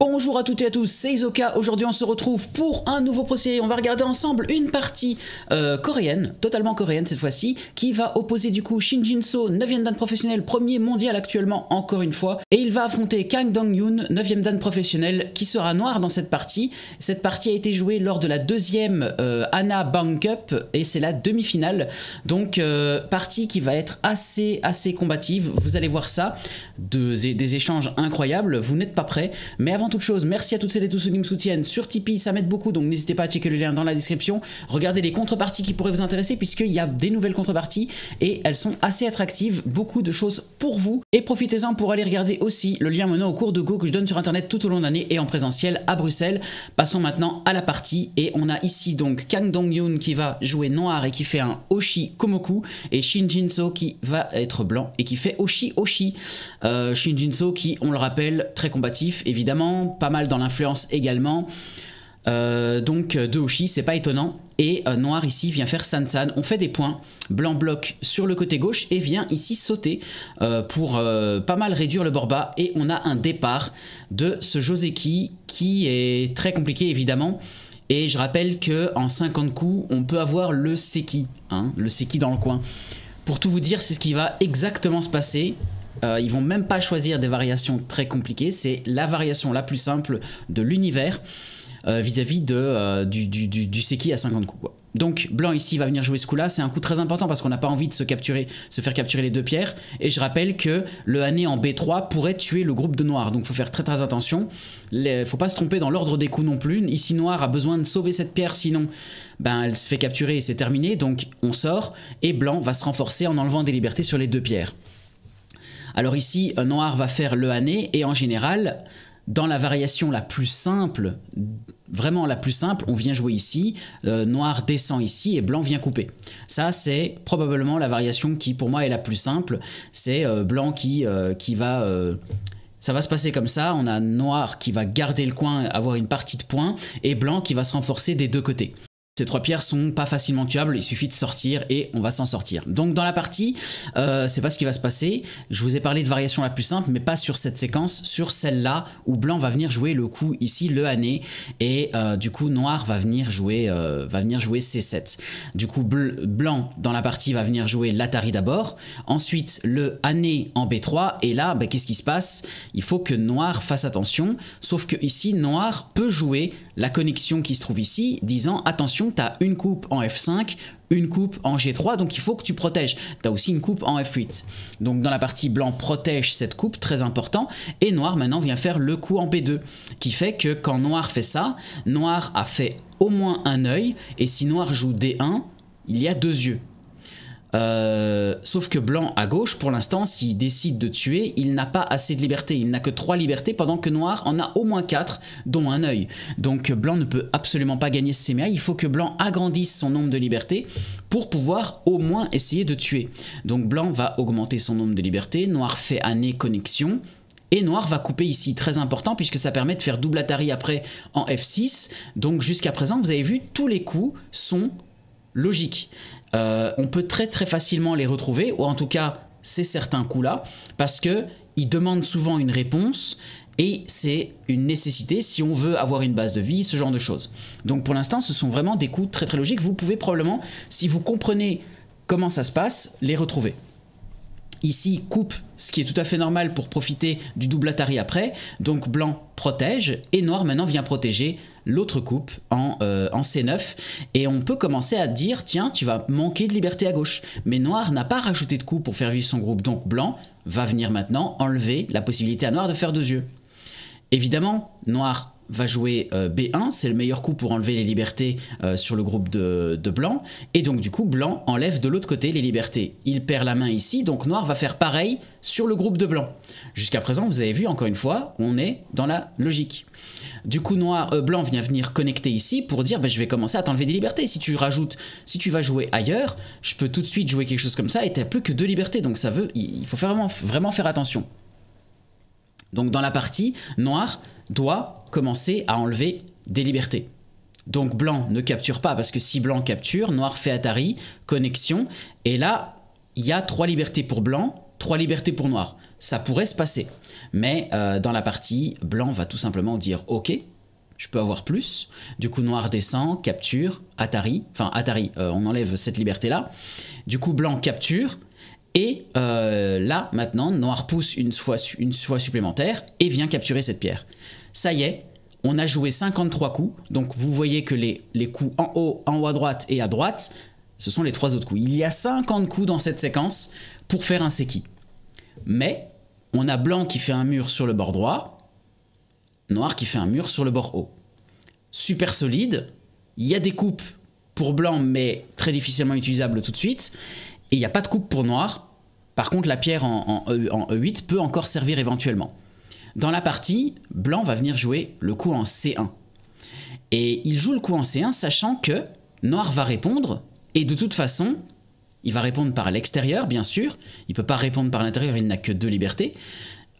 Bonjour à toutes et à tous, c'est Isoka. Aujourd'hui, on se retrouve pour un nouveau procédé. On va regarder ensemble une partie euh, coréenne, totalement coréenne cette fois-ci, qui va opposer du coup Shin Jin-so, 9 ème dan professionnel, premier mondial actuellement, encore une fois. Et il va affronter Kang Dong-yoon, 9e dan professionnel, qui sera noir dans cette partie. Cette partie a été jouée lors de la deuxième euh, Anna Bang Cup et c'est la demi-finale. Donc, euh, partie qui va être assez, assez combative. Vous allez voir ça. des échanges incroyables. Vous n'êtes pas prêts. Mais avant toutes choses, chose, merci à toutes celles et tous ceux qui me soutiennent sur Tipeee, ça m'aide beaucoup, donc n'hésitez pas à checker le lien dans la description. Regardez les contreparties qui pourraient vous intéresser, puisqu'il y a des nouvelles contreparties et elles sont assez attractives, beaucoup de choses pour vous. Et profitez-en pour aller regarder aussi le lien menant au cours de Go que je donne sur internet tout au long de l'année et en présentiel à Bruxelles. Passons maintenant à la partie et on a ici donc Kang Dong-yoon qui va jouer noir et qui fait un Oshi Komoku et Shin Jin-so qui va être blanc et qui fait Oshi Oshi. Euh, Shin Jin-so qui, on le rappelle, très combatif évidemment pas mal dans l'influence également. Euh, donc euh, donc Oshi, c'est pas étonnant. Et euh, Noir ici vient faire san On fait des points. Blanc bloc sur le côté gauche et vient ici sauter pour pas mal réduire le bord bas. Et on a un départ de ce Joseki qui est très compliqué évidemment. Et je rappelle que en 50 coups, on peut avoir le Seki, hein, le Seki dans le coin. Pour tout vous dire, c'est ce qui va exactement se passer. Euh, ils vont même pas choisir des variations très compliquées, c'est la variation la plus simple de l'univers euh, vis-à-vis euh, du, du, du, à 50 coups. Donc blanc ici va venir jouer ce coup-là, c'est un coup très important parce qu'on n'a pas envie de se, capturer, se faire capturer les deux pierres. Et je rappelle que le Hané en B3 pourrait tuer le groupe de noir, donc il faut faire très très attention. Il faut pas se tromper dans l'ordre des coups non plus. Ici noir a besoin de sauver cette pierre, sinon ben, elle se fait capturer et c'est terminé. Donc on sort et blanc va se renforcer en enlevant des libertés sur les deux pierres. Alors ici, noir va faire le année, et en général, dans la variation la plus simple, vraiment la plus simple, on vient jouer ici, euh, noir descend ici et blanc vient couper. Ça, c'est probablement la variation qui, pour moi, est la plus simple. C'est euh, blanc qui, euh, qui va... ça va se passer comme ça, on a noir qui va garder le coin, avoir une partie de points, et blanc qui va se renforcer des deux côtés. Ces trois pierres sont pas facilement tuables, il suffit de sortir et on va s'en sortir. Donc dans la partie, euh, c'est pas ce qui va se passer. Je vous ai parlé de variation la plus simple, mais pas sur cette séquence, sur celle-là où blanc va venir jouer le coup ici, le année, et euh, du coup noir va venir jouer, euh, va venir jouer C7. Du coup blanc dans la partie va venir jouer l'Atari d'abord, ensuite le année en B3, et là bah, qu'est-ce qui se passe Il faut que noir fasse attention, sauf que ici noir peut jouer la connexion qui se trouve ici, disant attention T'as as une coupe en F5, une coupe en G3, donc il faut que tu protèges. T'as aussi une coupe en F8. Donc dans la partie blanc protège cette coupe, très important, et noir maintenant vient faire le coup en B2, qui fait que quand noir fait ça, noir a fait au moins un œil, et si noir joue D1, il y a deux yeux. Euh, sauf que Blanc à gauche, pour l'instant, s'il décide de tuer, il n'a pas assez de liberté. Il n'a que 3 libertés, pendant que Noir en a au moins 4, dont un œil. Donc Blanc ne peut absolument pas gagner ce CMA. Il faut que Blanc agrandisse son nombre de libertés pour pouvoir au moins essayer de tuer. Donc Blanc va augmenter son nombre de libertés. Noir fait année connexion. Et noir va couper ici, très important, puisque ça permet de faire double Atari après en F6. Donc jusqu'à présent, vous avez vu, tous les coups sont logique. Euh, on peut très très facilement les retrouver, ou en tout cas ces certains coups-là, parce que ils demandent souvent une réponse et c'est une nécessité si on veut avoir une base de vie, ce genre de choses. Donc pour l'instant, ce sont vraiment des coups très très logiques. Vous pouvez probablement, si vous comprenez comment ça se passe, les retrouver. Ici, coupe, ce qui est tout à fait normal pour profiter du double Atari après. Donc blanc protège et noir maintenant vient protéger l'autre coupe en, euh, C9 et on peut commencer à dire tiens tu vas manquer de liberté à gauche mais noir n'a pas rajouté de coup pour faire vivre son groupe donc blanc va venir maintenant enlever la possibilité à noir de faire deux yeux évidemment noir va jouer euh, B1, c'est le meilleur coup pour enlever les libertés euh, sur le groupe de, de, blanc, et donc du coup blanc enlève de l'autre côté les libertés. Il perd la main ici, donc noir va faire pareil sur le groupe de blanc. Jusqu'à présent, vous avez vu, encore une fois, on est dans la logique. Du coup, noir, euh, blanc vient venir connecter ici pour dire bah, je vais commencer à t'enlever des libertés. Si tu rajoutes, si tu vas jouer ailleurs, je peux tout de suite jouer quelque chose comme ça et t'as plus que deux libertés. Donc ça veut, il faut vraiment, vraiment faire attention. Donc dans la partie, noir doit commencer à enlever des libertés. Donc blanc ne capture pas parce que si blanc capture, noir fait Atari, connexion, et là, il y a trois libertés pour blanc, trois libertés pour noir. Ça pourrait se passer. Mais euh, dans la partie, blanc va tout simplement dire ok, je peux avoir plus. Du coup, noir descend, capture, Atari, enfin Atari, euh, on enlève cette liberté-là. Du coup, blanc capture, et euh, là, maintenant, Noir pousse une fois, supplémentaire et vient capturer cette pierre. Ça y est, on a joué 53 coups. Donc vous voyez que les, coups en haut, en haut à droite et à droite, ce sont les trois autres coups. Il y a 50 coups dans cette séquence pour faire un séki. Mais on a blanc qui fait un mur sur le bord droit, noir qui fait un mur sur le bord haut. Super solide, il y a des coupes pour blanc mais très difficilement utilisables tout de suite. Et il n'y a pas de coupe pour noir. Par contre, la pierre en, E8 e, e peut encore servir éventuellement. Dans la partie, blanc va venir jouer le coup en C1. Et il joue le coup en C1 sachant que noir va répondre, et de toute façon, il va répondre par l'extérieur, bien sûr. Il ne peut pas répondre par l'intérieur, il n'a que deux libertés.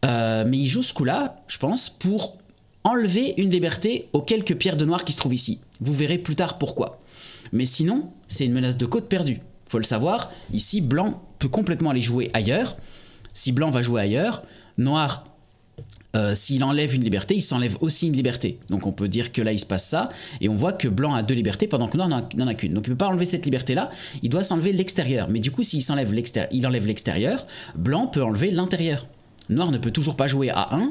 Euh, mais il joue ce coup-là, je pense, pour enlever une liberté aux quelques pierres de noir qui se trouvent ici. Vous verrez plus tard pourquoi. Mais sinon, c'est une menace de côte perdue faut le savoir, ici, blanc peut complètement aller jouer ailleurs. Si blanc va jouer ailleurs, noir euh, s'il enlève une liberté, il s'enlève aussi une liberté. Donc on peut dire que là, il se passe ça, et on voit que blanc a deux libertés pendant que noir n'en a, qu'une. Donc il ne peut pas enlever cette liberté-là, il doit s'enlever l'extérieur. Mais du coup, s'il il enlève l'extérieur, blanc peut enlever l'intérieur. Noir ne peut toujours pas jouer à 1,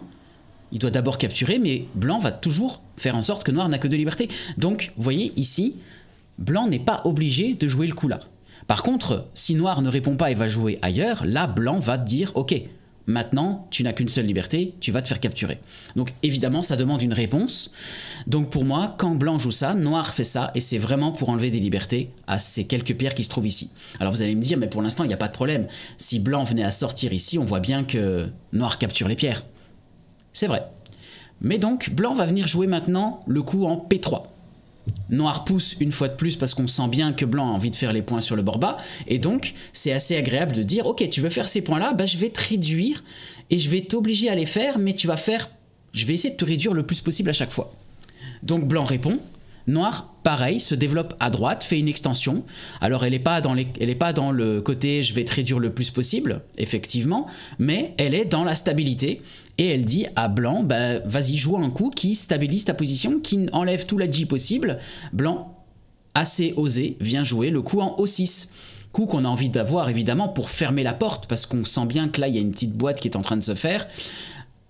il doit d'abord capturer, mais blanc va toujours faire en sorte que noir n'a que deux libertés. Donc, vous voyez, ici, blanc n'est pas obligé de jouer le coup là. Par contre, si noir ne répond pas et va jouer ailleurs, là, blanc va te dire, ok, maintenant, tu n'as qu'une seule liberté, tu vas te faire capturer. Donc évidemment, ça demande une réponse. Donc pour moi, quand blanc joue ça, noir fait ça, et c'est vraiment pour enlever des libertés à ces quelques pierres qui se trouvent ici. Alors vous allez me dire, mais pour l'instant, il n'y a pas de problème. Si blanc venait à sortir ici, on voit bien que noir capture les pierres. C'est vrai. Mais donc, blanc va venir jouer maintenant le coup en P3. Noir pousse une fois de plus parce qu'on sent bien que Blanc a envie de faire les points sur le bord bas. Et donc, c'est assez agréable de dire, ok, tu veux faire ces points-là, bah, je vais te réduire et je vais t'obliger à les faire, mais tu vas faire, je vais essayer de te réduire le plus possible à chaque fois. Donc Blanc répond, Noir, pareil, se développe à droite, fait une extension. Alors elle n'est pas, dans est pas dans le côté je vais très dur le plus possible, effectivement, mais elle est dans la stabilité. Et elle dit à Blanc, bah, vas-y, joue un coup qui stabilise ta position, qui enlève tout la G possible. Blanc, assez osé, vient jouer le coup en O6 coup qu'on a envie d'avoir évidemment pour fermer la porte parce qu'on sent bien que là il y a une petite boîte qui est en train de se faire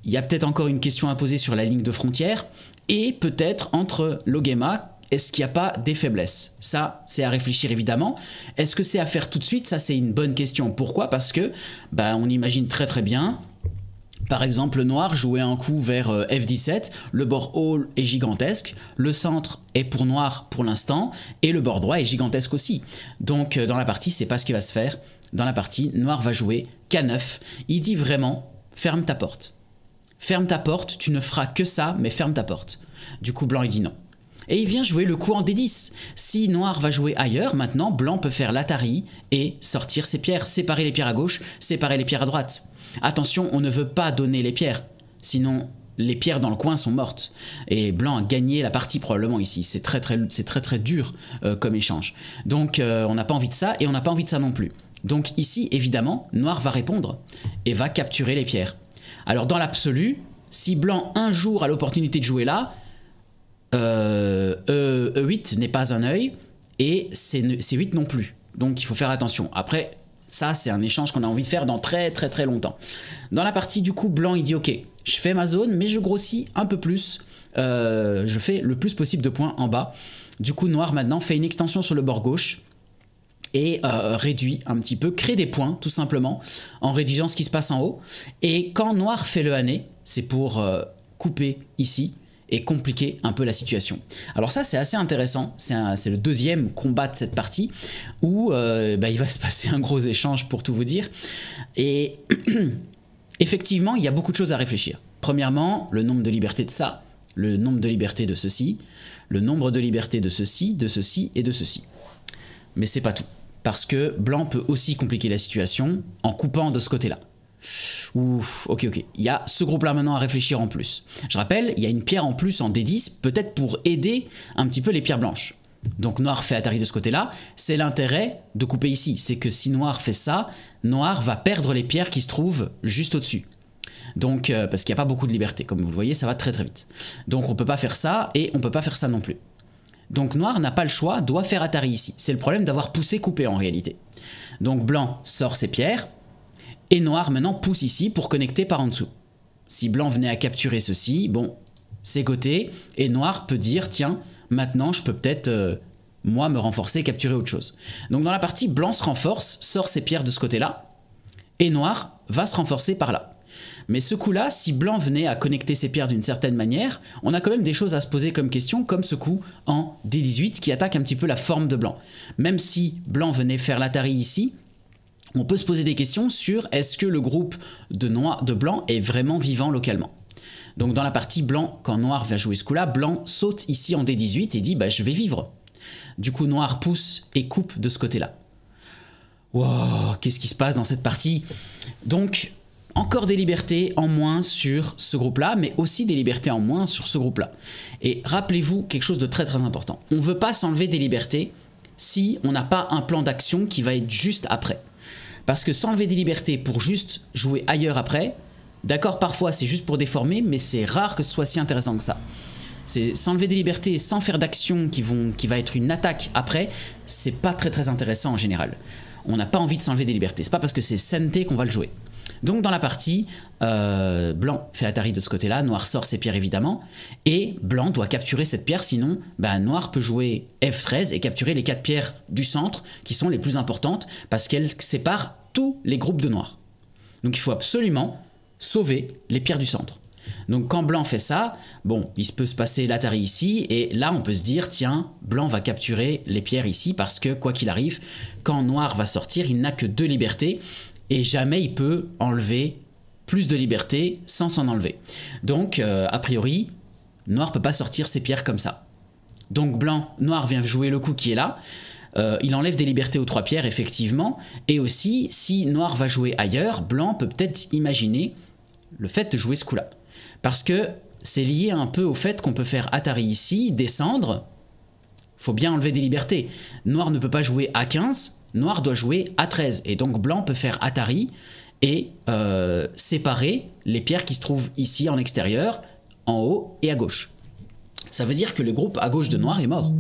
il y a peut-être encore une question à poser sur la ligne de frontière et peut-être entre Logema, est-ce qu'il n'y a pas des faiblesses Ça, c'est à réfléchir évidemment. Est-ce que c'est à faire tout de suite Ça, c'est une bonne question. Pourquoi Parce que bah, on imagine très très bien. Par exemple, le noir jouait un coup vers euh, F17, le bord haut est gigantesque, le centre est pour noir pour l'instant, et le bord droit est gigantesque aussi. Donc euh, dans la partie, c'est pas ce qui va se faire. Dans la partie, noir va jouer K9. Il dit vraiment, ferme ta porte. Ferme ta porte, tu ne feras que ça, mais ferme ta porte. Du coup, blanc, il dit non. Et il vient jouer le coup en D10. Si noir va jouer ailleurs, maintenant, blanc peut faire l'atari et sortir ses pierres, séparer les pierres à gauche, séparer les pierres à droite. Attention, on ne veut pas donner les pierres, sinon les pierres dans le coin sont mortes. Et blanc a gagné la partie probablement ici. C'est très très, c'est très, très dur euh, comme échange. Donc euh, on n'a pas envie de ça et on n'a pas envie de ça non plus. Donc ici, évidemment, noir va répondre et va capturer les pierres. Alors dans l'absolu, si Blanc un jour a l'opportunité de jouer là, E8 euh, e, e n'est pas un œil et C8 non plus. Donc il faut faire attention. Après, ça c'est un échange qu'on a envie de faire dans très très très longtemps. Dans la partie du coup, Blanc il dit ok, je fais ma zone mais je grossis un peu plus. Euh, je fais le plus possible de points en bas. Du coup, Noir maintenant fait une extension sur le bord gauche et euh, réduit un petit peu, crée des points tout simplement en réduisant ce qui se passe en haut. Et quand noir fait le année, c'est pour euh, couper ici et compliquer un peu la situation. Alors ça c'est assez intéressant, c'est le deuxième combat de cette partie où euh, bah, il va se passer un gros échange pour tout vous dire. Et effectivement il y a beaucoup de choses à réfléchir. Premièrement le nombre de libertés de ça, le nombre de libertés de ceci, le nombre de libertés de ceci, de ceci et de ceci. Mais c'est pas tout parce que blanc peut aussi compliquer la situation en coupant de ce côté-là. Ouf, ok, ok. Il y a ce groupe-là maintenant à réfléchir en plus. Je rappelle, il y a une pierre en plus en D10, peut-être pour aider un petit peu les pierres blanches. Donc noir fait Atari de ce côté-là, c'est l'intérêt de couper ici. C'est que si noir fait ça, noir va perdre les pierres qui se trouvent juste au-dessus. Donc, euh, parce qu'il n'y a pas beaucoup de liberté, comme vous le voyez, ça va très très vite. Donc on ne peut pas faire ça, et on ne peut pas faire ça non plus. Donc noir n'a pas le choix, doit faire Atari ici. C'est le problème d'avoir poussé coupé en réalité. Donc blanc sort ses pierres, et noir maintenant pousse ici pour connecter par en dessous. Si blanc venait à capturer ceci, bon, c'est goté, et noir peut dire, tiens, maintenant je peux peut-être, euh, moi, me renforcer capturer autre chose. Donc dans la partie, blanc se renforce, sort ses pierres de ce côté-là, et noir va se renforcer par là. Mais ce coup-là, si Blanc venait à connecter ses pierres d'une certaine manière, on a quand même des choses à se poser comme question, comme ce coup en D18 qui attaque un petit peu la forme de Blanc. Même si Blanc venait faire l'Atari ici, on peut se poser des questions sur est-ce que le groupe de, noir, de Blanc est vraiment vivant localement. Donc dans la partie Blanc, quand Noir va jouer ce coup-là, Blanc saute ici en D18 et dit bah, « je vais vivre ». Du coup, Noir pousse et coupe de ce côté-là. Wow, qu'est-ce qui se passe dans cette partie Donc, encore des libertés en moins sur ce groupe-là, mais aussi des libertés en moins sur ce groupe-là. Et rappelez-vous quelque chose de très très important. On ne veut pas s'enlever des libertés si on n'a pas un plan d'action qui va être juste après. Parce que s'enlever des libertés pour juste jouer ailleurs après, d'accord, parfois c'est juste pour déformer, mais c'est rare que ce soit si intéressant que ça. C'est s'enlever des libertés sans faire d'action qui, vont, qui va être une attaque après, c'est pas très très intéressant en général. On n'a pas envie de s'enlever des libertés. C'est pas parce que c'est sainteté qu'on va le jouer. Donc dans la partie, euh, blanc fait Atari de ce côté-là, noir sort ses pierres évidemment, et blanc doit capturer cette pierre, sinon bah, noir peut jouer F13 et capturer les quatre pierres du centre, qui sont les plus importantes, parce qu'elles séparent tous les groupes de noir. Donc il faut absolument sauver les pierres du centre. Donc quand blanc fait ça, bon, il peut se passer l'Atari ici, et là on peut se dire, tiens, blanc va capturer les pierres ici, parce que quoi qu'il arrive, quand noir va sortir, il n'a que deux libertés, et jamais il peut enlever plus de liberté sans s'en enlever. Donc, euh, a priori, Noir peut pas sortir ses pierres comme ça. Donc Blanc, Noir vient jouer le coup qui est là. Euh, il enlève des libertés aux trois pierres, effectivement. Et aussi, si Noir va jouer ailleurs, Blanc peut peut-être imaginer le fait de jouer ce coup-là. Parce que c'est lié un peu au fait qu'on peut faire Atari ici, descendre. Faut bien enlever des libertés. Noir ne peut pas jouer A15, noir doit jouer A13. Et donc blanc peut faire Atari et euh, séparer les pierres qui se trouvent ici en extérieur, en haut et à gauche. Ça veut dire que le groupe à gauche de noir est mort.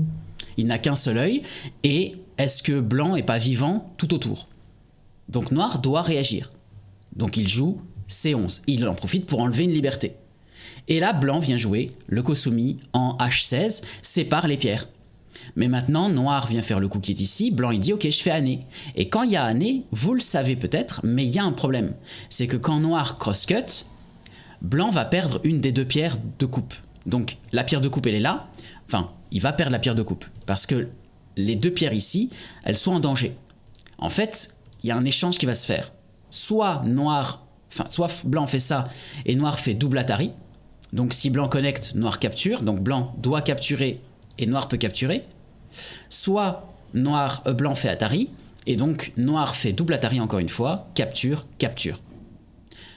Il n'a qu'un seul œil. Et est-ce que blanc est pas vivant tout autour Donc noir doit réagir. Donc il joue C11. Il en profite pour enlever une liberté. Et là, blanc vient jouer le Kosumi en H16, sépare les pierres. Mais maintenant, noir vient faire le coup qui est ici, blanc il dit ok je fais année. Et quand il y a année, vous le savez peut-être, mais il y a un problème. C'est que quand noir cross-cut, blanc va perdre une des deux pierres de coupe. Donc la pierre de coupe elle est là, enfin il va perdre la pierre de coupe. Parce que les deux pierres ici, elles sont en danger. En fait, il y a un échange qui va se faire. Soit noir, enfin soit blanc fait ça et noir fait double Atari. Donc si blanc connecte, noir capture. Donc blanc doit capturer et noir peut capturer. Soit noir, euh, blanc fait Atari, et donc noir fait double Atari encore une fois, capture, capture.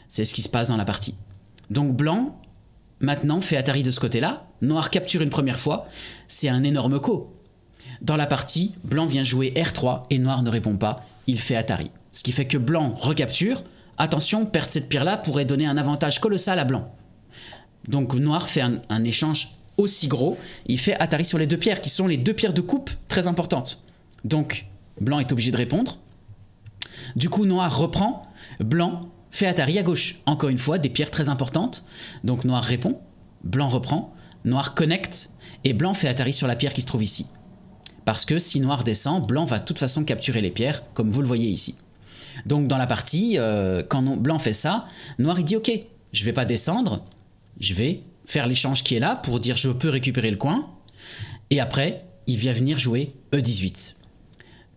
C'est ce qui se passe dans la partie. Donc blanc, maintenant, fait Atari de ce côté-là, noir capture une première fois, c'est un énorme co. Dans la partie, blanc vient jouer R3 et noir ne répond pas, il fait Atari. Ce qui fait que blanc recapture, attention, perdre cette pierre-là pourrait donner un avantage colossal à blanc. Donc noir fait un échange aussi gros. Il fait Atari sur les deux pierres, qui sont les deux pierres de coupe très importantes. Donc, blanc est obligé de répondre. Du coup, noir reprend. Blanc fait Atari à gauche. Encore une fois, des pierres très importantes. Donc, noir répond. Blanc reprend. Noir connecte. Et blanc fait Atari sur la pierre qui se trouve ici. Parce que si noir descend, blanc va de toute façon capturer les pierres, comme vous le voyez ici. Donc dans la partie, euh, quand blanc fait ça, noir il dit ok, je vais pas descendre, je vais faire l'échange qui est là pour dire je peux récupérer le coin. Et après, il vient venir jouer E18.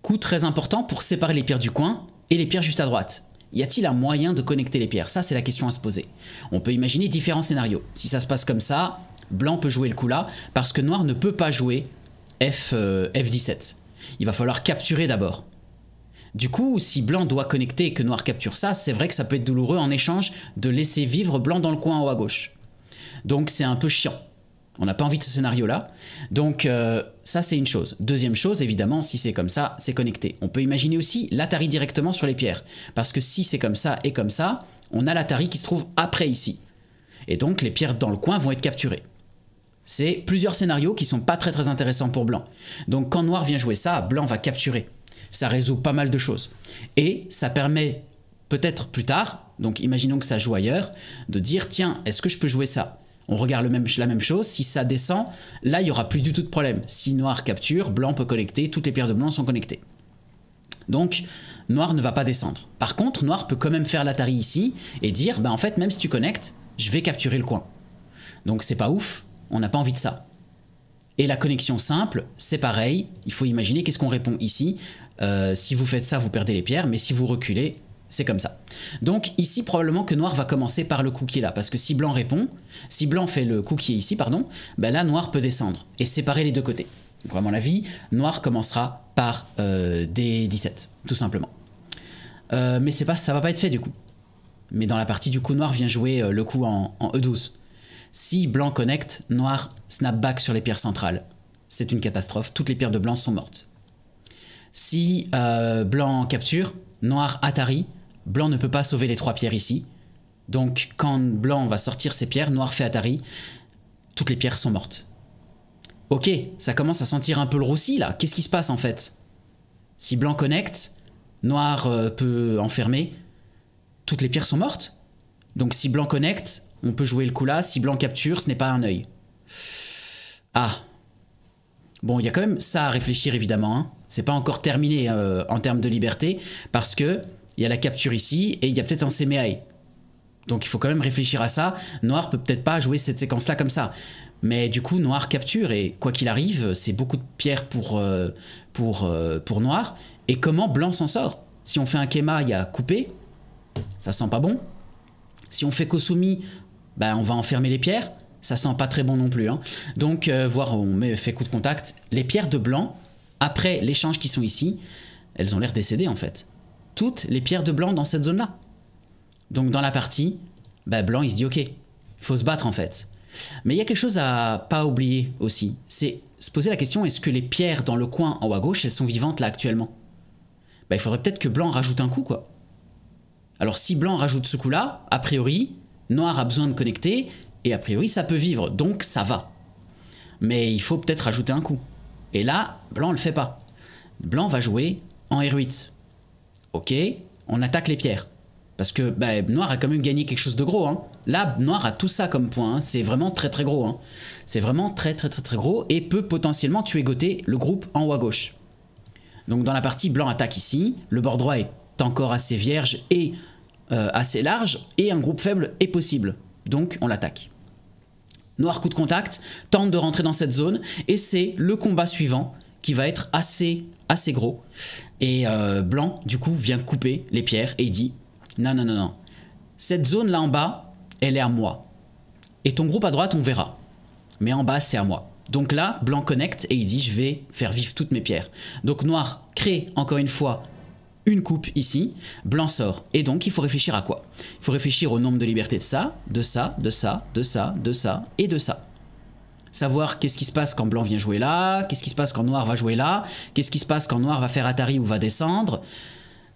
Coup très important pour séparer les pierres du coin et les pierres juste à droite. Y a-t-il un moyen de connecter les pierres Ça, c'est la question à se poser. On peut imaginer différents scénarios. Si ça se passe comme ça, blanc peut jouer le coup là, parce que noir ne peut pas jouer F, euh, F17. Il va falloir capturer d'abord. Du coup, si blanc doit connecter et que noir capture ça, c'est vrai que ça peut être douloureux en échange de laisser vivre blanc dans le coin en haut à gauche. Donc c'est un peu chiant. On n'a pas envie de ce scénario-là. Donc euh, ça, c'est une chose. Deuxième chose, évidemment, si c'est comme ça, c'est connecté. On peut imaginer aussi l'Atari directement sur les pierres. Parce que si c'est comme ça et comme ça, on a l'Atari qui se trouve après ici. Et donc les pierres dans le coin vont être capturées. C'est plusieurs scénarios qui sont pas très très intéressants pour Blanc. Donc quand Noir vient jouer ça, Blanc va capturer. Ça résout pas mal de choses. Et ça permet peut-être plus tard, donc imaginons que ça joue ailleurs, de dire tiens, est-ce que je peux jouer ça on regarde la même chose, si ça descend, là il n'y aura plus du tout de problème. Si noir capture, blanc peut connecter, toutes les pierres de blanc sont connectées. Donc noir ne va pas descendre. Par contre, noir peut quand même faire l'Atari ici et dire, bah en fait même si tu connectes, je vais capturer le coin. Donc c'est pas ouf, on n'a pas envie de ça. Et la connexion simple, c'est pareil, il faut imaginer qu'est-ce qu'on répond ici. Euh, si vous faites ça, vous perdez les pierres, mais si vous reculez, c'est comme ça. Donc ici, probablement que noir va commencer par le cookie là, parce que si blanc répond, si blanc fait le cookie ici, pardon, ben là, noir peut descendre et séparer les deux côtés. Donc à mon avis, noir commencera par euh, D17, tout simplement. Euh, mais c'est pas, ça va pas être fait du coup. Mais dans la partie du coup, noir vient jouer euh, le coup en, en, E12. Si blanc connecte, noir snap back sur les pierres centrales. C'est une catastrophe, toutes les pierres de blanc sont mortes. Si blanc capture, noir Atari, Blanc ne peut pas sauver les trois pierres ici. Donc quand Blanc va sortir ses pierres, Noir fait Atari. Toutes les pierres sont mortes. Ok, ça commence à sentir un peu le roussi là. Qu'est-ce qui se passe en fait Si Blanc connecte, Noir euh, peut enfermer. Toutes les pierres sont mortes. Donc si Blanc connecte, on peut jouer le coup là. Si Blanc capture, ce n'est pas un œil. Ah. Bon, il y a quand même ça à réfléchir évidemment. Hein. C'est pas encore terminé euh, en termes de liberté parce que il y a la capture ici, et il y a peut-être un semeai. Donc il faut quand même réfléchir à ça. Noir peut peut-être pas jouer cette séquence-là comme ça. Mais du coup, Noir capture, et quoi qu'il arrive, c'est beaucoup de pierres pour, euh, pour, euh, pour Noir. Et comment Blanc s'en sort Si on fait un Kema, il y a coupé, ça sent pas bon. Si on fait Kosumi, ben, on va enfermer les pierres, ça sent pas très bon non plus. Hein. Donc, euh, voir, on met, fait coup de contact. Les pierres de Blanc, après l'échange qui sont ici, elles ont l'air décédées en fait toutes les pierres de blanc dans cette zone-là. Donc dans la partie, bah, blanc il se dit ok, il faut se battre en fait. Mais il y a quelque chose à pas oublier aussi, c'est se poser la question est-ce que les pierres dans le coin en haut à gauche elles sont vivantes là actuellement Bah il faudrait peut-être que blanc rajoute un coup quoi. Alors si blanc rajoute ce coup-là, a priori, noir a besoin de connecter et a priori ça peut vivre, donc ça va. Mais il faut peut-être rajouter un coup. Et là, blanc le fait pas. Blanc va jouer en R8. Ok, on attaque les pierres. Parce que bah, Noir a quand même gagné quelque chose de gros. Hein. Là, Noir a tout ça comme point. Hein. C'est vraiment très très gros. Hein. C'est vraiment très très très très gros et peut potentiellement tuer Goté, le groupe en haut à gauche. Donc dans la partie, Blanc attaque ici. Le bord droit est encore assez vierge et euh, assez large. Et un groupe faible est possible. Donc on l'attaque. Noir coup de contact, tente de rentrer dans cette zone. Et c'est le combat suivant qui va être assez assez gros. Et euh, Blanc, du coup, vient couper les pierres et il dit Non, non, non, non. Cette zone là en bas, elle est à moi. Et ton groupe à droite, on verra. Mais en bas, c'est à moi. Donc là, Blanc connecte et il dit Je vais faire vivre toutes mes pierres. Donc Noir crée encore une fois une coupe ici, blanc sort. Et donc, il faut réfléchir à quoi Il faut réfléchir au nombre de libertés de ça, de ça, de ça, de ça, de ça et de ça savoir qu'est-ce qui se passe quand blanc vient jouer là, qu'est-ce qui se passe quand noir va jouer là, qu'est-ce qui se passe quand noir va faire Atari ou va descendre.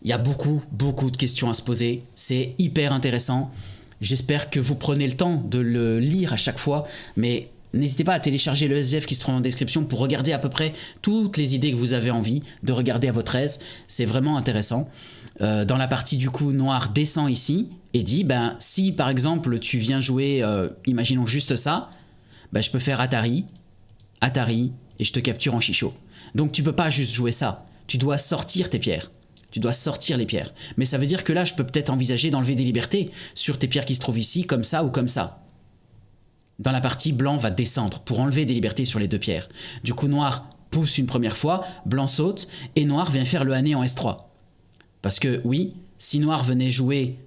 Il y a beaucoup, beaucoup de questions à se poser. C'est hyper intéressant. J'espère que vous prenez le temps de le lire à chaque fois, mais N'hésitez pas à télécharger le SGF qui se trouve en description pour regarder à peu près toutes les idées que vous avez envie de regarder à votre aise. C'est vraiment intéressant. Euh, dans la partie du coup noir descend ici et dit ben si par exemple tu viens jouer euh, imaginons juste ça bah, je peux faire Atari, Atari, et je te capture en chichot. Donc tu peux pas juste jouer ça. Tu dois sortir tes pierres. Tu dois sortir les pierres. Mais ça veut dire que là, je peux peut-être envisager d'enlever des libertés sur tes pierres qui se trouvent ici, comme ça ou comme ça. Dans la partie, blanc va descendre pour enlever des libertés sur les deux pierres. Du coup, noir pousse une première fois, blanc saute, et noir vient faire le hané en S3. Parce que oui, si noir venait jouer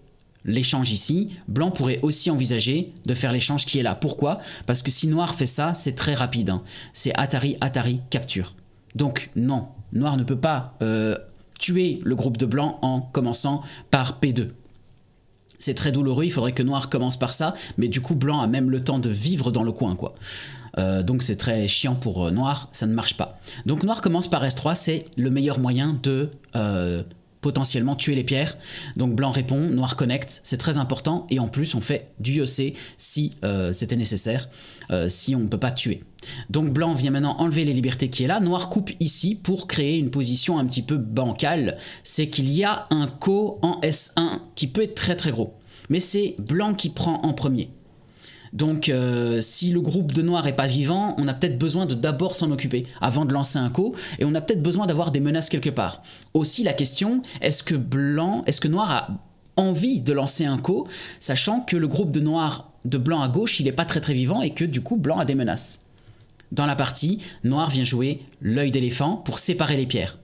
l'échange ici, blanc pourrait aussi envisager de faire l'échange qui est là. Pourquoi Parce que si noir fait ça, c'est très rapide. Hein. C'est Atari, Atari, capture. Donc non, noir ne peut pas euh, tuer le groupe de blanc en commençant par P2. C'est très douloureux, il faudrait que noir commence par ça, mais du coup blanc a même le temps de vivre dans le coin quoi. Euh, donc c'est très chiant pour euh, noir, ça ne marche pas. Donc noir commence par S3, c'est le meilleur moyen de potentiellement tuer les pierres. Donc blanc répond, noir connecte, c'est très important. Et en plus, on fait du EC si euh, c'était nécessaire, euh, si on ne peut pas tuer. Donc blanc vient maintenant enlever les libertés qui est là, noir coupe ici pour créer une position un petit peu bancale. C'est qu'il y a un co en S1 qui peut être très très gros. Mais c'est blanc qui prend en premier. Donc, euh, si le groupe de noir est pas vivant, on a peut-être besoin de d'abord s'en occuper avant de lancer un co, et on a peut-être besoin d'avoir des menaces quelque part. Aussi, la question est-ce que blanc, est-ce que noir a envie de lancer un co, sachant que le groupe de noir de blanc à gauche, il est pas très très vivant et que du coup, blanc a des menaces. Dans la partie, noir vient jouer l'œil d'éléphant pour séparer les pierres.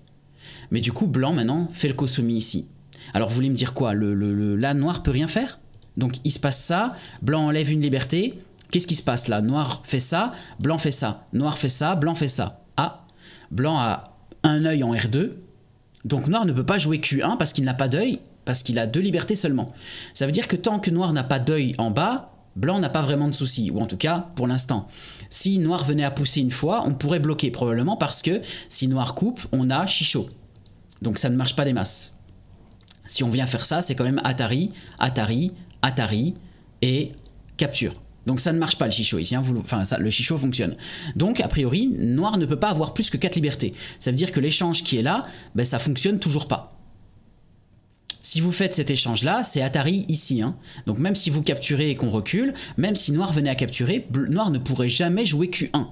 Mais du coup, blanc maintenant fait le co soumis ici. Alors, vous voulez me dire quoi le, Là, noir peut rien faire donc il se passe ça, blanc enlève une liberté, qu'est-ce qui se passe là Noir fait ça, blanc fait ça, noir fait ça, blanc fait ça. Ah, blanc a un œil en R2, donc noir ne peut pas jouer Q1 parce qu'il n'a pas d'œil, parce qu'il a deux libertés seulement. Ça veut dire que tant que noir n'a pas d'œil en bas, blanc n'a pas vraiment de souci, ou en tout cas pour l'instant. Si noir venait à pousser une fois, on pourrait bloquer probablement parce que si noir coupe, on a chichot. Donc ça ne marche pas des masses. Si on vient faire ça, c'est quand même Atari, Atari, Atari et capture. Donc ça ne marche pas le chichot ici, hein, enfin ça, le chichot fonctionne. Donc a priori, noir ne peut pas avoir plus que 4 libertés. Ça veut dire que l'échange qui est là, ben, ça fonctionne toujours pas. Si vous faites cet échange-là, c'est Atari ici. Hein. Donc même si vous capturez et qu'on recule, même si noir venait à capturer, noir ne pourrait jamais jouer Q1.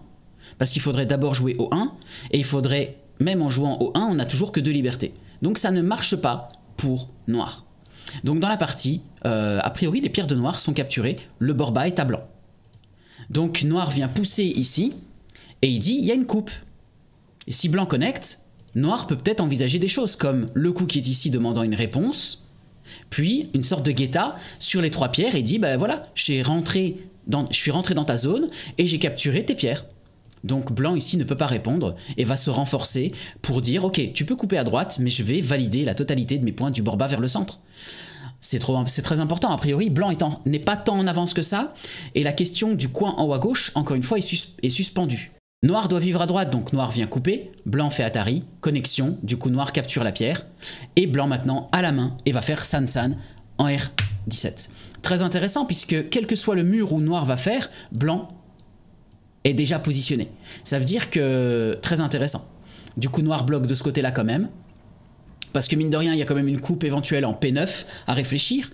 Parce qu'il faudrait d'abord jouer O1, et il faudrait, même en jouant O1, on n'a toujours que deux libertés. Donc ça ne marche pas pour noir. Donc dans la partie, euh, a priori, les pierres de noir sont capturées, le borba est à blanc. Donc noir vient pousser ici, et il dit, il y a une coupe. Et si blanc connecte, noir peut peut-être envisager des choses, comme le coup qui est ici demandant une réponse, puis une sorte de guetta sur les trois pierres, et dit, ben bah, voilà, je suis rentré dans ta zone, et j'ai capturé tes pierres. Donc blanc ici ne peut pas répondre et va se renforcer pour dire ok tu peux couper à droite mais je vais valider la totalité de mes points du bord bas vers le centre. C'est très important. A priori, blanc n'est pas tant en avance que ça, et la question du coin en haut à gauche, encore une fois, est, est suspendue. Noir doit vivre à droite, donc noir vient couper, blanc fait Atari, connexion, du coup noir capture la pierre, et blanc maintenant à la main et va faire San San en R17. Très intéressant puisque quel que soit le mur où noir va faire, blanc est déjà positionné. Ça veut dire que, très intéressant, du coup noir bloque de ce côté-là quand même, parce que mine de rien, il y a quand même une coupe éventuelle en P9 à réfléchir.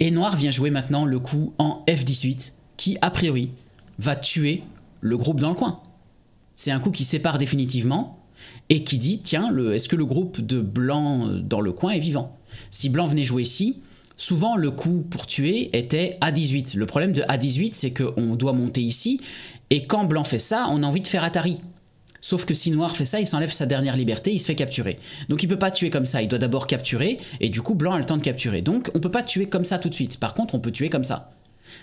Et Noir vient jouer maintenant le coup en F18, qui a priori va tuer le groupe dans le coin. C'est un coup qui sépare définitivement et qui dit tiens, est-ce que le groupe de Blanc dans le coin est vivant Si Blanc venait jouer ici, souvent le coup pour tuer était A18. Le problème de A18, c'est qu'on doit monter ici et quand Blanc fait ça, on a envie de faire Atari. Sauf que si Noir fait ça, il s'enlève sa dernière liberté, il se fait capturer. Donc il peut pas tuer comme ça, il doit d'abord capturer, et du coup Blanc a le temps de capturer. Donc on peut pas tuer comme ça tout de suite. Par contre, on peut tuer comme ça.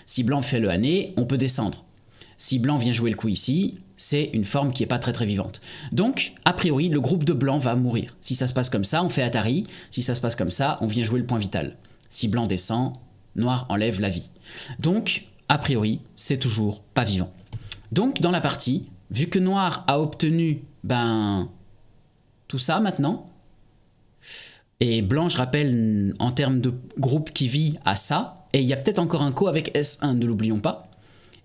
Si Blanc fait le hanné, on peut descendre. Si Blanc vient jouer le coup ici, c'est une forme qui n'est pas très très vivante. Donc, a priori, le groupe de Blanc va mourir. Si ça se passe comme ça, on fait Atari. Si ça se passe comme ça, on vient jouer le point vital. Si Blanc descend, Noir enlève la vie. Donc, a priori, c'est toujours pas vivant. Donc dans la partie, vu que Noir a obtenu ben tout ça maintenant, et Blanc, je rappelle, en termes de groupe qui vit à ça, et il y a peut-être encore un coup avec S1, ne l'oublions pas,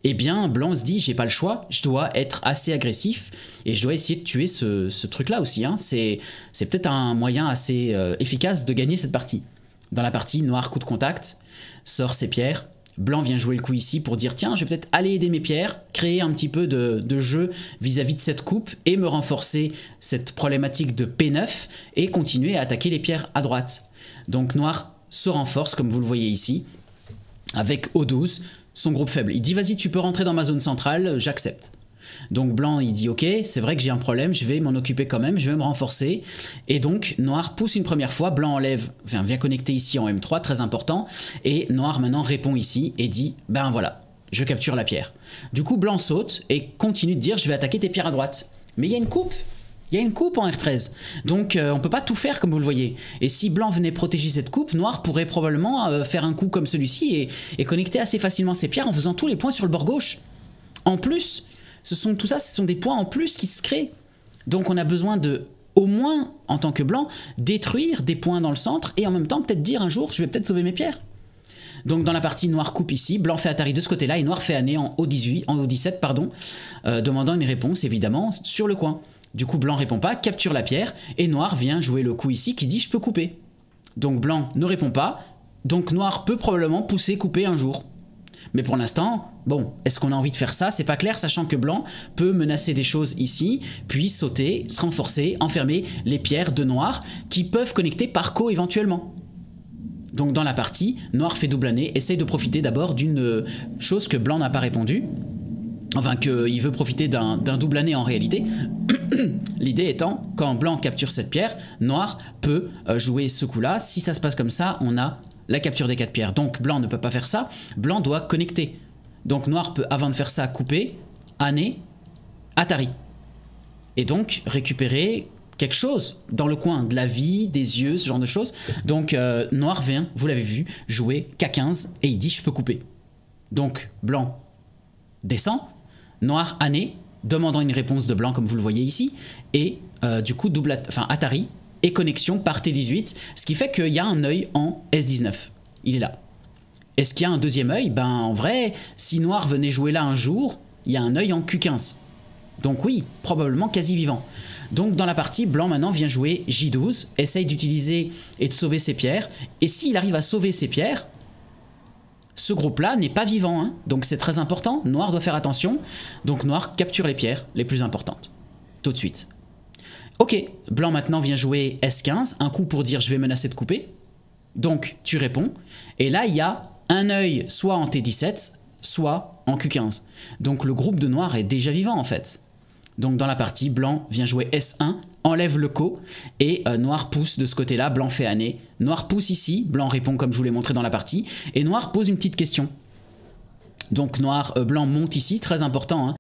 eh bien Blanc se dit j'ai pas le choix, je dois être assez agressif et je dois essayer de tuer ce, truc-là aussi. Hein. C'est, peut-être un moyen assez euh, efficace de gagner cette partie. Dans la partie, Noir coup de contact, sort ses pierres, Blanc vient jouer le coup ici pour dire tiens, je vais peut-être aller aider mes pierres, créer un petit peu de, jeu vis-à-vis -vis de cette coupe et me renforcer cette problématique de P9 et continuer à attaquer les pierres à droite. Donc noir se renforce comme vous le voyez ici avec O12, son groupe faible. Il dit vas-y tu peux rentrer dans ma zone centrale, j'accepte. Donc blanc, il dit ok, c'est vrai que j'ai un problème, je vais m'en occuper quand même, je vais me renforcer. Et donc noir pousse une première fois, blanc enlève, enfin, vient connecter ici en M3, très important. Et noir maintenant répond ici et dit ben voilà, je capture la pierre. Du coup blanc saute et continue de dire je vais attaquer tes pierres à droite. Mais il y a une coupe il y a une coupe en R13. Donc on euh, on peut pas tout faire comme vous le voyez. Et si blanc venait protéger cette coupe, noir pourrait probablement euh, faire un coup comme celui-ci et, connecter assez facilement ses pierres en faisant tous les points sur le bord gauche. En plus, ce sont, tout ça, ce sont des points en plus qui se créent. Donc on a besoin de, au moins en tant que blanc, détruire des points dans le centre et en même temps peut-être dire un jour, je vais peut-être sauver mes pierres. Donc dans la partie noir coupe ici, blanc fait Atari de ce côté-là et noir fait année en O18, en 17 pardon, euh, demandant une réponse évidemment sur le coin. Du coup blanc répond pas, capture la pierre et noir vient jouer le coup ici qui dit je peux couper. Donc blanc ne répond pas, donc noir peut probablement pousser couper un jour. Mais pour l'instant, bon, est-ce qu'on a envie de faire ça C'est pas clair, sachant que Blanc peut menacer des choses ici, puis sauter, se renforcer, enfermer les pierres de Noir qui peuvent connecter par co éventuellement. Donc dans la partie, Noir fait double année, essaye de profiter d'abord d'une euh, chose que Blanc n'a pas répondu. Enfin, qu'il euh, veut profiter d'un double année en réalité. L'idée étant, quand Blanc capture cette pierre, Noir peut euh, jouer ce coup-là. Si ça se passe comme ça, on a la capture des quatre pierres. Donc blanc ne peut pas faire ça, blanc doit connecter. Donc noir peut, avant de faire ça, couper, année, Atari. Et donc récupérer quelque chose dans le coin, de la vie, des yeux, ce genre de choses. Donc euh, noir vient vous l'avez vu, jouer K15 et il dit je peux couper. Donc blanc descend, noir année, demandant une réponse de blanc comme vous le voyez ici, et euh, du coup double enfin Atari et connexion par T18, ce qui fait qu'il y a un œil en S19. Il est là. Est-ce qu'il y a un deuxième œil Ben en vrai, si Noir venait jouer là un jour, il y a un œil en Q15. Donc oui, probablement quasi vivant. Donc dans la partie, Blanc maintenant vient jouer J12, essaye d'utiliser et de sauver ses pierres, et s'il arrive à sauver ses pierres, ce groupe-là n'est pas vivant, hein. donc c'est très important, Noir doit faire attention, donc Noir capture les pierres les plus importantes, tout de suite. Ok, blanc maintenant vient jouer S15, un coup pour dire je vais menacer de couper. Donc tu réponds. Et là, il y a un œil soit en T17, soit en Q15. Donc le groupe de noir est déjà vivant en fait. Donc dans la partie, blanc vient jouer S1, enlève le co, et euh, noir pousse de ce côté-là, blanc fait année. Noir pousse ici, blanc répond comme je vous l'ai montré dans la partie, et noir pose une petite question. Donc noir, euh, blanc monte ici, très important. Hein.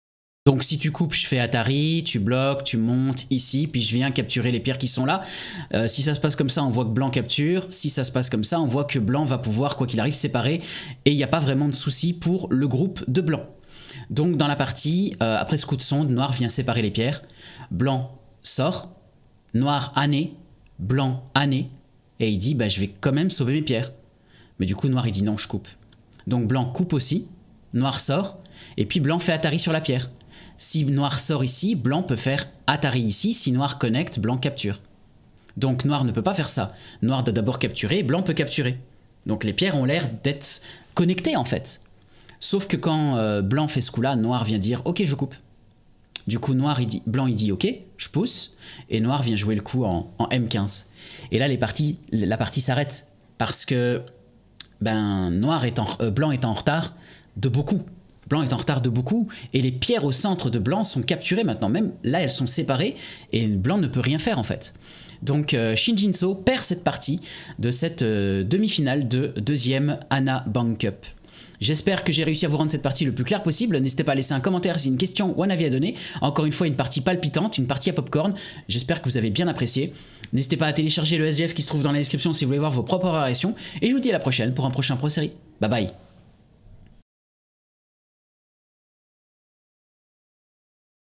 Donc si tu coupes, je fais Atari, tu bloques, tu montes ici, puis je viens capturer les pierres qui sont là. Euh, si ça se passe comme ça, on voit que blanc capture. Si ça se passe comme ça, on voit que blanc va pouvoir, quoi qu'il arrive, séparer. Et il n'y a pas vraiment de souci pour le groupe de blanc. Donc dans la partie, euh, après ce coup de sonde, noir vient séparer les pierres. Blanc sort, noir année, blanc année. Et il dit, bah, je vais quand même sauver mes pierres. Mais du coup, noir, il dit non, je coupe. Donc blanc coupe aussi, noir sort, et puis blanc fait Atari sur la pierre. Si noir sort ici, blanc peut faire Atari ici. Si noir connecte, blanc capture. Donc noir ne peut pas faire ça. Noir doit d'abord capturer, blanc peut capturer. Donc les pierres ont l'air d'être connectées en fait. Sauf que quand euh, blanc fait ce coup-là, noir vient dire OK, je coupe. Du coup, noir dit, blanc il dit OK, je pousse, et noir vient jouer le coup en, M15. Et là, les parties, la partie s'arrête parce que ben noir est euh, blanc est en retard de beaucoup. Blanc est en retard de beaucoup, et les pierres au centre de Blanc sont capturées maintenant. Même là, elles sont séparées, et Blanc ne peut rien faire en fait. Donc euh, Shinjinso perd cette partie de cette euh, demi-finale de deuxième Anna Bank Cup. J'espère que j'ai réussi à vous rendre cette partie le plus claire possible. N'hésitez pas à laisser un commentaire si une question ou un avis à donner. Encore une fois, une partie palpitante, une partie à popcorn. J'espère que vous avez bien apprécié. N'hésitez pas à télécharger le SGF qui se trouve dans la description si vous voulez voir vos propres réactions. Et je vous dis à la prochaine pour un prochain Pro Série. Bye bye